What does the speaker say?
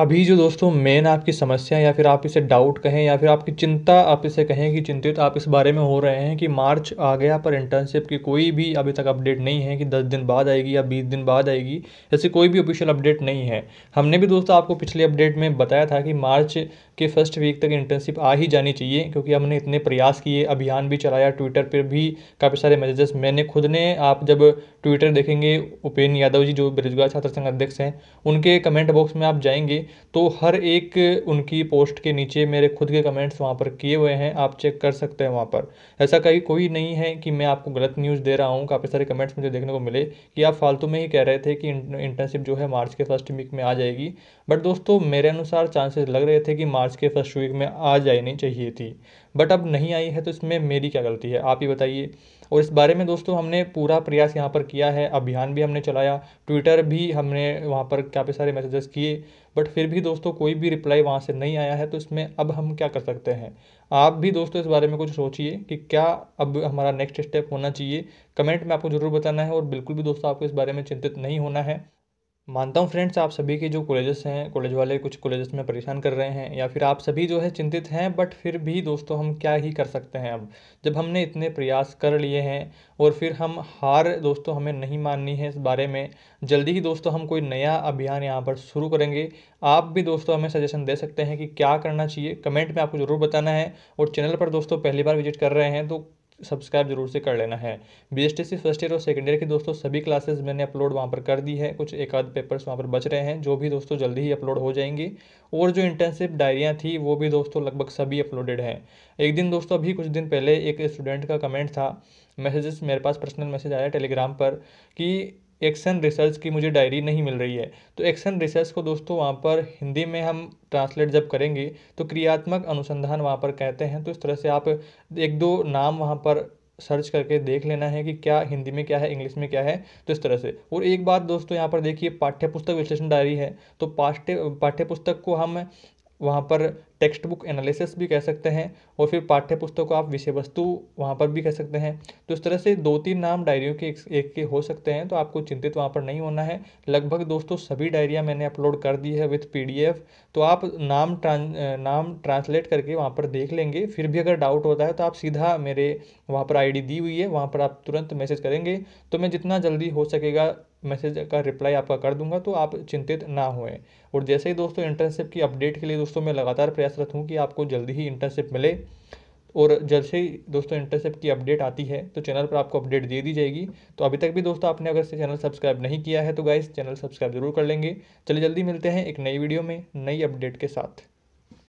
अभी जो दोस्तों मेन आपकी समस्या या फिर आप इसे डाउट कहें या फिर आपकी चिंता आप इसे कहें कि चिंतित आप इस बारे में हो रहे हैं कि मार्च आ गया पर इंटर्नशिप की कोई भी अभी तक अपडेट नहीं है कि दस दिन बाद आएगी या बीस दिन बाद आएगी ऐसी कोई भी ऑफिशियल अपडेट नहीं है हमने भी दोस्तों आपको पिछले अपडेट में बताया था कि मार्च के फर्स्ट वीक तक इंटर्नशिप आ ही जानी चाहिए क्योंकि हमने इतने प्रयास किए अभियान भी चलाया ट्विटर पर भी काफ़ी सारे मैसेजेस मैंने खुद ने आप जब ट्विटर देखेंगे उपेन्द्र यादव जी जो बेरोजगार छात्र संघ अध्यक्ष हैं उनके कमेंट बॉक्स में आप जाएंगे तो हर एक उनकी पोस्ट के नीचे मेरे खुद के कमेंट्स वहाँ पर किए हुए हैं आप चेक कर सकते हैं वहाँ पर ऐसा कहीं कोई नहीं है कि मैं आपको गलत न्यूज़ दे रहा हूँ काफ़ी सारे कमेंट्स मुझे देखने को मिले कि आप फालतू में ही कह रहे थे कि इंटर्नशिप जो है मार्च के फर्स्ट वीक में आ जाएगी बट दोस्तों मेरे अनुसार चांसेस लग रहे थे कि मार्च के फर्स्ट वीक में आ जानी चाहिए थी बट अब नहीं आई है तो इसमें मेरी क्या गलती है आप ही बताइए और इस बारे में दोस्तों हमने पूरा प्रयास यहाँ पर किया है अभियान भी हमने चलाया ट्विटर भी हमने वहाँ पर काफ़ी सारे मैसेजेस किए बट फिर भी दोस्तों कोई भी रिप्लाई वहाँ से नहीं आया है तो इसमें अब हम क्या कर सकते हैं आप भी दोस्तों इस बारे में कुछ सोचिए कि क्या अब हमारा नेक्स्ट स्टेप होना चाहिए कमेंट में आपको ज़रूर बताना है और बिल्कुल भी दोस्तों आपको इस बारे में चिंतित नहीं होना है मानता हूँ फ्रेंड्स आप सभी के जो कॉलेजेस हैं कॉलेज वाले कुछ कॉलेजेस में परेशान कर रहे हैं या फिर आप सभी जो है चिंतित हैं बट फिर भी दोस्तों हम क्या ही कर सकते हैं अब जब हमने इतने प्रयास कर लिए हैं और फिर हम हार दोस्तों हमें नहीं माननी है इस बारे में जल्दी ही दोस्तों हम कोई नया अभियान यहाँ पर शुरू करेंगे आप भी दोस्तों हमें सजेशन दे सकते हैं कि क्या करना चाहिए कमेंट में आपको ज़रूर बताना है और चैनल पर दोस्तों पहली बार विजिट कर रहे हैं तो सब्सक्राइब जरूर से कर लेना है B S T C first year और सेकेंड ईयर की दोस्तों सभी क्लासेस मैंने अपलोड वहाँ पर कर दी है कुछ एक आध पेपर्स वहाँ पर बच रहे हैं जो भी दोस्तों जल्दी ही अपलोड हो जाएंगी और जो इंटर्नशिप डायरियाँ थी वो भी दोस्तों लगभग सभी अपलोडेड हैं एक दिन दोस्तों अभी कुछ दिन पहले एक स्टूडेंट का कमेंट था मैसेजेस मेरे पास पर्सनल मैसेज आया टेलीग्राम पर कि एक्शन रिसर्च की मुझे डायरी नहीं मिल रही है तो एक्शन रिसर्च को दोस्तों वहाँ पर हिंदी में हम ट्रांसलेट जब करेंगे तो क्रियात्मक अनुसंधान वहाँ पर कहते हैं तो इस तरह से आप एक दो नाम वहाँ पर सर्च करके देख लेना है कि क्या हिंदी में क्या है इंग्लिश में क्या है तो इस तरह से और एक बात दोस्तों यहाँ पर देखिए पाठ्यपुस्तक विश्लेषण डायरी है तो पाठ्य पाठ्यपुस्तक को हम वहाँ पर टेक्स्ट बुक एनालिसिस भी कह सकते हैं और फिर पाठ्य पुस्तक को आप विषय वस्तु वहाँ पर भी कह सकते हैं तो इस तरह से दो तीन नाम डायरियों के एक, एक के हो सकते हैं तो आपको चिंतित वहाँ पर नहीं होना है लगभग दोस्तों सभी डायरिया मैंने अपलोड कर दी है विथ पी तो आप नाम ट्रां नाम ट्रांसलेट करके वहाँ पर देख लेंगे फिर भी अगर डाउट होता है तो आप सीधा मेरे वहाँ पर आई दी हुई है वहाँ पर आप तुरंत मैसेज करेंगे तो मैं जितना जल्दी हो सकेगा मैसेज का रिप्लाई आपका कर दूंगा तो आप चिंतित ना होए और जैसे ही दोस्तों इंटर्नशिप की अपडेट के लिए दोस्तों मैं लगातार प्रयास प्रयासरत हूँ कि आपको जल्दी ही इंटर्नशिप मिले और जैसे ही दोस्तों इंटर्नशिप की अपडेट आती है तो चैनल पर आपको अपडेट दे दी जाएगी तो अभी तक भी दोस्तों आपने अगर से चैनल सब्सक्राइब नहीं किया है तो गाइस चैनल सब्सक्राइब जरूर कर लेंगे चलिए जल्दी मिलते हैं एक नई वीडियो में नई अपडेट के साथ